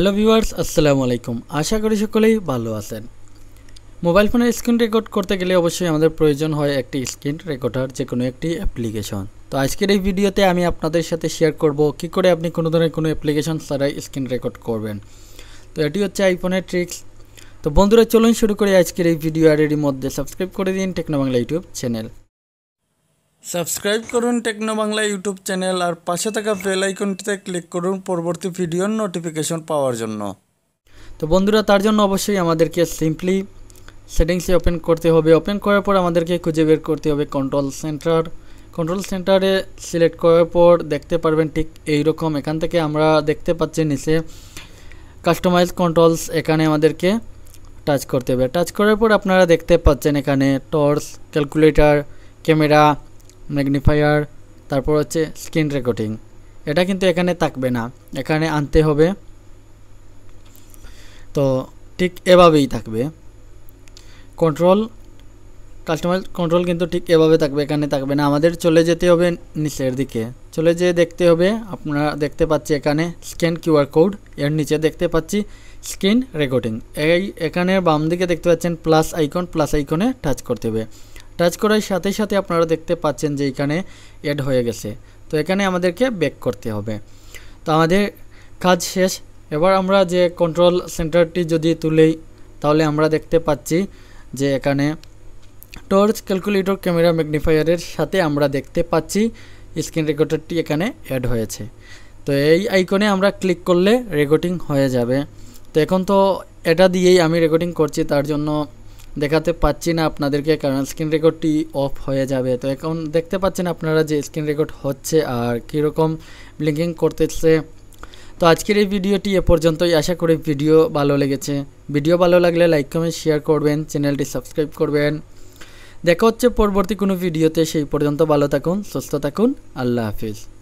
hello viewers আসসালামু আলাইকুম আশা করি সকলেই ভালো আছেন মোবাইল ফোনের স্ক্রিন রেকর্ড করতে গেলে অবশ্যই আমাদের প্রয়োজন হয় একটি স্ক্রিন রেকর্ডার যে কোনো একটি অ্যাপ্লিকেশন তো আজকের এই ভিডিওতে আমি আপনাদের সাথে শেয়ার করব কি করে আপনি কোনো ধরনের কোনো অ্যাপ্লিকেশন ছাড়াই স্ক্রিন রেকর্ড করবেন তো এটি হচ্ছে আইফোনের ট্রিক্স তো বন্ধুরা চলুন শুরু করে আজকের এই ভিডিও আর এরই মধ্যে সাবস্ক্রাইব করে দিন Techno Bangla YouTube channel subscribe করুন টেকনো বাংলা ইউটিউব চ্যানেল আর পাশে থাকা বেল আইকনটিতে ক্লিক করুন পরবর্তী ভিডিওর নোটিফিকেশন পাওয়ার জন্য তো বন্ধুরা তার জন্য অবশ্যই আমাদেরকে সিম্পলি সেটিংসে ওপেন করতে হবে ওপেন করার পর আমাদেরকে খুঁজে বের করতে হবে কন্ট্রোল সেন্টার কন্ট্রোল সেন্টারে সিলেক্ট করার পর দেখতে পারবেন ঠিক এই রকম এখান থেকে আমরা দেখতে পাচ্ছি নিচে কাস্টমাইজ কন্ট্রোলস এখানে আমাদেরকে টাচ করতে হবে টাচ করার পর আপনারা দেখতে পাচ্ছেন এখানে টর্চ ক্যালকুলেটার ক্যামেরা ম্যাগনিফায়ার তারপর হচ্ছে স্ক্রিন রেকর্ডিং এটা কিন্তু এখানে থাকবে না এখানে আনতে হবে তো ঠিক এভাবেই থাকবে কন্ট্রোল কাস্টমার কন্ট্রোল কিন্তু ঠিক এভাবে থাকবে এখানে থাকবে না আমাদের চলে যেতে হবে নিচের দিকে চলে যেয়ে দেখতে হবে আপনারা দেখতে পাচ্ছি এখানে স্ক্যান কিউআর কোড এর নিচে দেখতে পাচ্ছি স্ক্রিন রেকর্ডিং এই এখানে বাম দিকে দেখতে পাচ্ছেন প্লাস আইকন প্লাস আইকনে টাচ করতে হবে টাচ করার সাথে সাথে আপনারা দেখতে পাচ্ছেন যে এখানে অ্যাড হয়ে গেছে তো এখানে আমাদেরকে ব্যাক করতে হবে তো আমাদের কাজ শেষ এবার আমরা যে কন্ট্রোল সেন্টারটি যদি তুলেই তাহলে আমরা দেখতে পাচ্ছি যে এখানে টর্চ ক্যালকুলেটর ক্যামেরা ম্যাগনিফায়ারের সাথে আমরা দেখতে পাচ্ছি স্ক্রিন রেকর্ডারটি এখানে অ্যাড হয়েছে তো এই আইকনে আমরা ক্লিক করলে রেকর্ডিং হয়ে যাবে তো এখন তো এটা দিয়েই আমি রেকর্ডিং করছি তার জন্য দেখাতে পাচ্ছি না আপনাদেরকে কারণ স্ক্রিন রেকর্ডটি অফ হয়ে যাবে তো এখন দেখতে পাচ্ছেন আপনারা যে স্ক্রিন রেকর্ড হচ্ছে আর কীরকম ব্লিঙ্কিং করতেছে তো আজকের এই ভিডিওটি এ পর্যন্তই আশা করি ভিডিও ভালো লেগেছে ভিডিও ভালো লাগলে লাইক কমেন্ট শেয়ার করবেন চ্যানেলটি সাবস্ক্রাইব করবেন দেখা হচ্ছে পরবর্তী কোনো ভিডিওতে সেই পর্যন্ত ভালো থাকুন সুস্থ থাকুন আল্লাহ হাফিজ